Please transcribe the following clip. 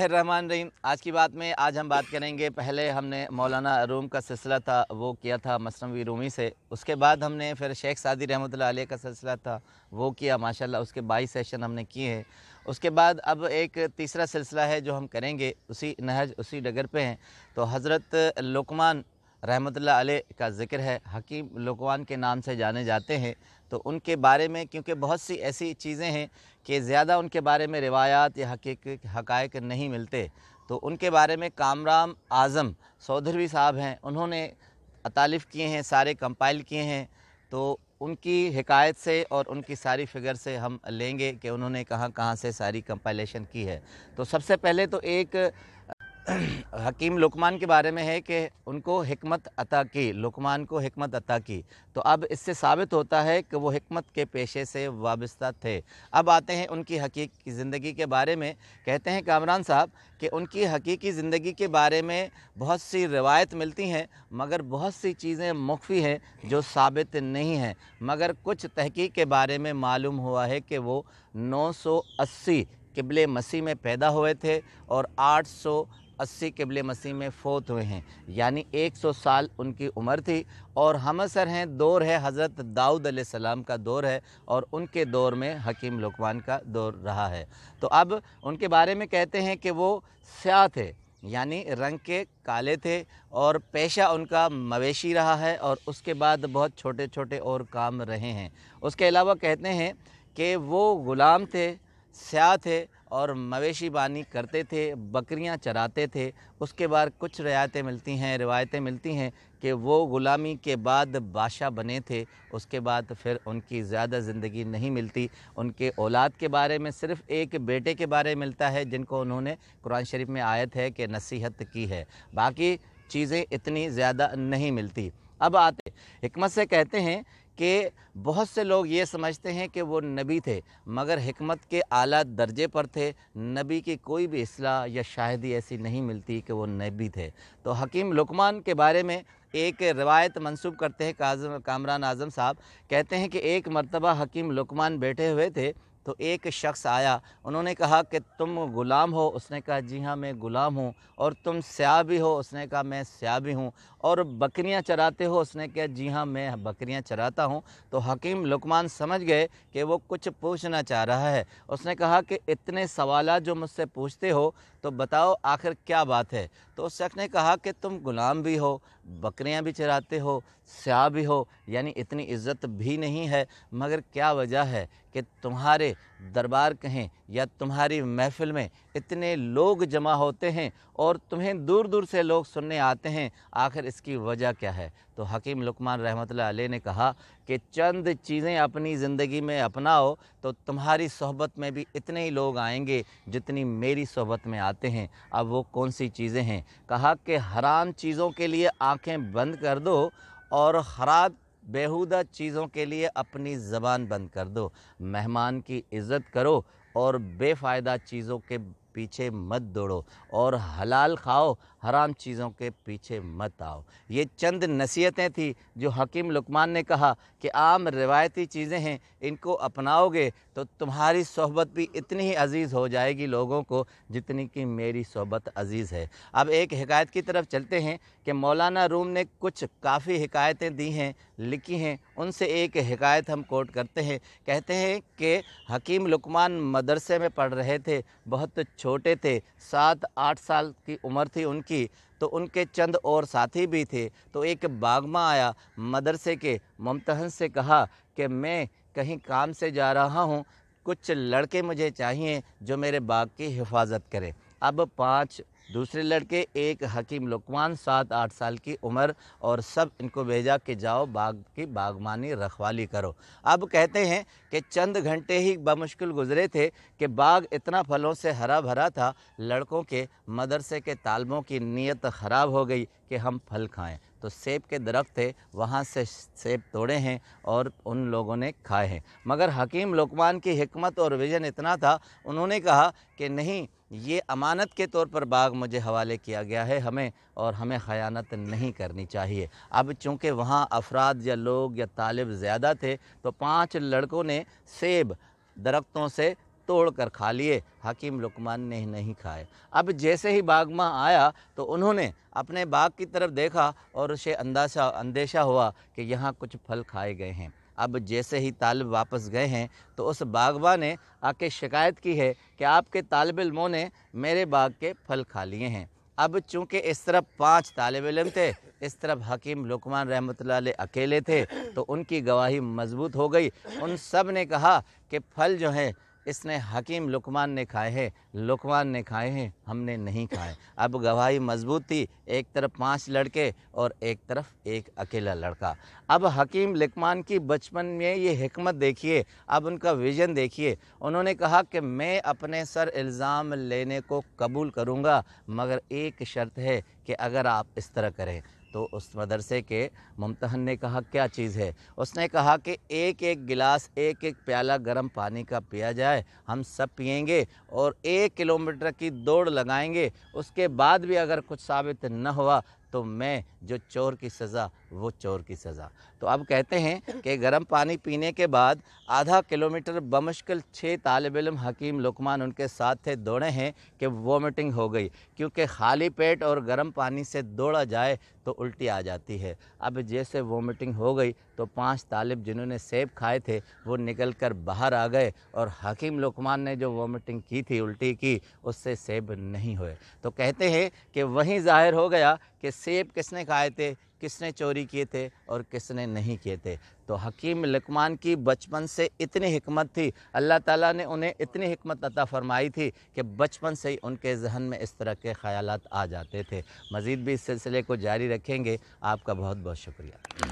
रहमान रहीम आज की बात में आज हम बात करेंगे पहले हमने मौलाना रूम का सिलसिला था वो किया था मसनवी रूमी से उसके बाद हमने फिर शेख सादी रहमत आलिया का सिलसिला था वो किया माशाल्लाह उसके बाईस सेशन हमने किए हैं उसके बाद अब एक तीसरा सिलसिला है जो हम करेंगे उसी नहज उसी डगर पे हैं तो हज़रत लकमान रहमत का ज़िक्र है हकीम लोकवान के नाम से जाने जाते हैं तो उनके बारे में क्योंकि बहुत सी ऐसी चीज़ें हैं कि ज़्यादा उनके बारे में रिवायात या हकीक हकायक नहीं मिलते तो उनके बारे में कामराम आज़म सौधरवी साहब हैं उन्होंने अतालफ किए हैं सारे कंपाइल किए हैं तो उनकी हिकायत से और उनकी सारी फिगर से हम लेंगे कि उन्होंने कहाँ कहाँ से सारी कंपाइलेशन की है तो सबसे पहले तो एक हकीम लुकमान के बारे में है कि उनको हमत अता की लुकमान को हमत अता की तो अब इससे साबित होता है कि वो हमत के पेशे से वाबस्ता थे अब आते हैं उनकी हकीकी ज़िंदगी के बारे में कहते हैं कामरान साहब कि उनकी हकीकी ज़िंदगी के बारे में बहुत सी रवायत मिलती हैं मगर बहुत सी चीज़ें मुख्फी हैं जो साबित नहीं हैं मगर कुछ तहकीक के बारे में मालूम हुआ है कि वो नौ सौ अस्सी किबले मसीह में पैदा हुए थे और सौ अस्सी कबल मसीह में फोत हुए हैं यानी 100 साल उनकी उम्र थी और हम असर हैं दौर है हज़रत दाऊद सलाम का दौर है और उनके दौर में हकीम लकमान का दौर रहा है तो अब उनके बारे में कहते हैं कि वो स्या थे यानी रंग के काले थे और पेशा उनका मवेशी रहा है और उसके बाद बहुत छोटे छोटे और काम रहे हैं उसके अलावा कहते हैं कि वो ग़ुलाम थे स्या थे और मवेशी बानी करते थे बकरियां चराते थे उसके बाद कुछ रियायतें मिलती हैं रिवायतें मिलती हैं कि वो ग़ुलामी के बाद बादशाह बने थे उसके बाद फिर उनकी ज़्यादा ज़िंदगी नहीं मिलती उनके औलाद के बारे में सिर्फ़ एक बेटे के बारे में मिलता है जिनको उन्होंने कुरान शरीफ में आयत है कि नसीहत की है बाकी चीज़ें इतनी ज़्यादा नहीं मिलती अब आते हमत से कहते हैं कि बहुत से लोग ये समझते हैं कि वो नबी थे मगर हमत के आला दर्जे पर थे नबी की कोई भी असलाह या शाहदी ऐसी नहीं मिलती कि वो नबी थे तो हकीम लुकमान के बारे में एक रवायत मंसूब करते हैं कामरान आज़म साहब कहते हैं कि एक मरतबा हकीम लुकमान बैठे हुए थे तो एक शख्स आया उन्होंने कहा कि तुम ग़ुलाम हो उसने कहा जी हाँ मैं ग़ुलाम हूँ और तुम स्या भी हो उसने कहा मैं स्या भी हूँ और बकरियाँ चराते हो उसने कहा जी हाँ मैं बकरियाँ चराता हूँ तो हकीम लुकमान समझ गए कि वो कुछ पूछना चाह रहा है उसने कहा कि इतने सवाल जो मुझसे पूछते हो तो बताओ आखिर क्या बात है तो उस शख्स ने कहा कि तुम गुलाम भी हो बकरियां भी चराते हो स्या भी हो यानी इतनी इज्जत भी नहीं है मगर क्या वजह है कि तुम्हारे दरबार कहें या तुम्हारी महफिल में इतने लोग जमा होते हैं और तुम्हें दूर दूर से लोग सुनने आते हैं आखिर इसकी वजह क्या है तो हकीम लुकमान रहमत ने कहा कि चंद चीज़ें अपनी ज़िंदगी में अपनाओ तो तुम्हारी सोहबत में भी इतने ही लोग आएंगे जितनी मेरी सोहबत में आते हैं अब वो कौन सी चीज़ें हैं कहा कि हराम चीज़ों के लिए आँखें बंद कर दो और ख़राब बेहुदा चीज़ों के लिए अपनी ज़बान बंद कर दो मेहमान की इज़्ज़त करो और बेफ़ायदा चीज़ों के पीछे मत दौड़ो और हलाल खाओ हराम चीज़ों के पीछे मत आओ ये चंद नसीहतें थी जो हकीम लुकमान ने कहा कि आम रिवायती चीज़ें हैं इनको अपनाओगे तो तुम्हारी सोहबत भी इतनी ही अजीज़ हो जाएगी लोगों को जितनी कि मेरी सोहबत अजीज़ है अब एक हकायत की तरफ चलते हैं कि मौलाना रूम ने कुछ काफ़ी हकायतें दी हैं लिखी हैं उनसे एक हकायत हम कोट करते हैं कहते हैं कि हकीम लुकमान मदरसे में पढ़ रहे थे बहुत छोटे थे सात आठ साल की उम्र थी उनकी की तो उनके चंद और साथी भी थे तो एक बागमा आया मदरसे के मुमतहन से कहा कि मैं कहीं काम से जा रहा हूँ कुछ लड़के मुझे चाहिए जो मेरे बाग की हिफाजत करें अब पाँच दूसरे लड़के एक हकीम लुकमान सात आठ साल की उम्र और सब इनको भेजा कि जाओ बाग की बागबानी रखवाली करो अब कहते हैं कि चंद घंटे ही बमुश्किल गुजरे थे कि बाग इतना फलों से हरा भरा था लड़कों के मदरसे के तालबों की नीयत ख़राब हो गई कि हम फल खाएं तो सेब के दरख्त थे वहाँ से सेब तोड़े हैं और उन लोगों ने खाए हैं मगर हकीम लुकमान की हमत और विजन इतना था उन्होंने कहा कि नहीं ये अमानत के तौर पर बाग मुझे हवाले किया गया है हमें और हमें ख़यानत नहीं करनी चाहिए अब चूँकि वहाँ अफराद या लोग या तालब ज़्यादा थे तो पाँच लड़कों ने सेब दरख्तों से तोड़ कर खा लिए हकीम लुकमान ने नहीं खाए अब जैसे ही बागमा आया तो उन्होंने अपने बाग की तरफ देखा और उसे अंदाशा अंदेशा हुआ कि यहाँ कुछ फल खाए गए हैं अब जैसे ही तालब वापस गए हैं तो उस बागबा ने आके शिकायत की है कि आपके तालब इलमों ने मेरे बाग के फल खा लिए हैं अब चूँकि इस तरफ पाँच तालब इलम थे इस तरफ हकीम लुकमान रहमत अकेले थे तो उनकी गवाही मजबूत हो गई उन सब ने कहा कि फल जो हैं इसने हकीम लुकमान ने खाए हैं लुकमान ने खाए हैं हमने नहीं खाए अब गवाही मजबूत थी एक तरफ पांच लड़के और एक तरफ एक अकेला लड़का अब हकीम लकमान की बचपन में ये हमत देखिए अब उनका विजन देखिए उन्होंने कहा कि मैं अपने सर इल्ज़ाम लेने को कबूल करूँगा मगर एक शर्त है कि अगर आप इस तरह करें तो उस मदरसे के ममतहन ने कहा क्या चीज़ है उसने कहा कि एक एक गिलास एक एक प्याला गर्म पानी का पिया जाए हम सब पियेंगे और एक किलोमीटर की दौड़ लगाएंगे उसके बाद भी अगर कुछ साबित न हुआ तो मैं जो चोर की सज़ा वो चोर की सज़ा तो अब कहते हैं कि गर्म पानी पीने के बाद आधा किलोमीटर बमुश्किल छः तालब इम हकीम लुकमान उनके साथ थे दौड़े हैं कि वोमिटिंग हो गई क्योंकि खाली पेट और गर्म पानी से दौड़ा जाए तो उल्टी आ जाती है अब जैसे वोमिटिंग हो गई तो पांच तालब जिन्होंने सेब खाए थे वो निकल कर बाहर आ गए और हकीम लुकमान ने जो वोमिटिंग की थी उल्टी की उससे सेब नहीं हुए तो कहते हैं कि वहीं ज़ाहिर हो गया कि सेब किसने खाए थे किसने चोरी किए थे और किसने नहीं किए थे तो हकीम लकमान की बचपन से इतनी हमत थी अल्लाह ताला ने उन्हें इतनी हमत अता फरमाई थी कि बचपन से ही उनके जहन में इस तरह के ख्याल आ जाते थे मज़ीद भी इस सिलसिले को जारी रखेंगे आपका बहुत बहुत शुक्रिया